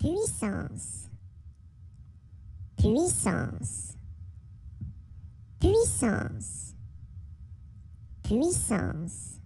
puissance, puissance, puissance, puissance.